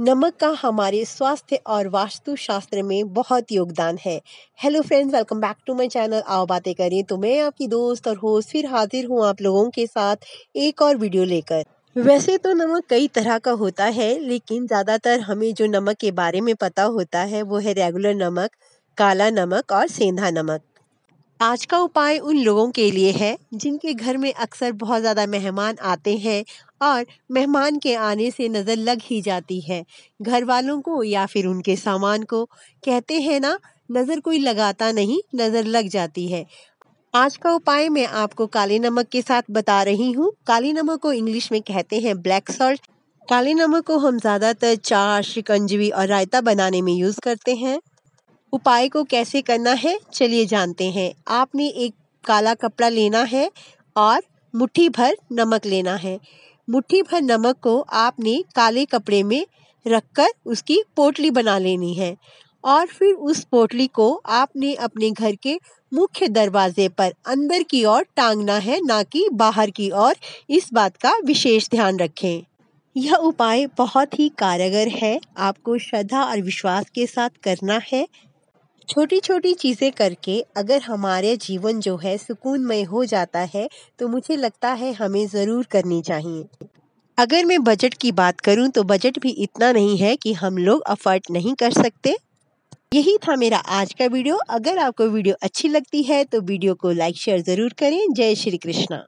नमक का हमारे स्वास्थ्य और वास्तुशास्त्र में बहुत योगदान है hello friends welcome back to my channel आओ बातें करें तो मैं आपकी दोस्त और होस्ट फिर हाजिर हूँ आप लोगों के साथ एक और वीडियो लेकर वैसे तो नमक कई तरह का होता है लेकिन ज़्यादातर हमें जो नमक के बारे में पता होता है वो है रेगुलर नमक काला नमक और सेंधा नमक आज का उपाय उन लोगों के लिए है जिनके घर में अक्सर बहुत ज़्यादा मेहमान आते हैं और मेहमान के आने से नज़र लग ही जाती है घर वालों को या फिर उनके सामान को कहते हैं ना नज़र कोई लगाता नहीं नज़र लग जाती है आज का उपाय मैं आपको काले नमक के साथ बता रही हूँ काले नमक को इंग्लिश में कहते हैं ब्लैक सॉल्ट काले नमक को हम ज़्यादातर चार शिकंजवी और रायता बनाने में यूज़ करते हैं उपाय को कैसे करना है चलिए जानते हैं आपने एक काला कपड़ा लेना है और मुट्ठी भर नमक लेना है मुट्ठी भर नमक को आपने काले कपड़े में रखकर उसकी पोटली बना लेनी है और फिर उस पोटली को आपने अपने घर के मुख्य दरवाजे पर अंदर की ओर टांगना है ना कि बाहर की ओर इस बात का विशेष ध्यान रखें यह उपाय बहुत ही कारगर है आपको श्रद्धा और विश्वास के साथ करना है छोटी छोटी चीज़ें करके अगर हमारे जीवन जो है सुकूनमय हो जाता है तो मुझे लगता है हमें ज़रूर करनी चाहिए अगर मैं बजट की बात करूं तो बजट भी इतना नहीं है कि हम लोग अफर्ट नहीं कर सकते यही था मेरा आज का वीडियो अगर आपको वीडियो अच्छी लगती है तो वीडियो को लाइक शेयर ज़रूर करें जय श्री कृष्णा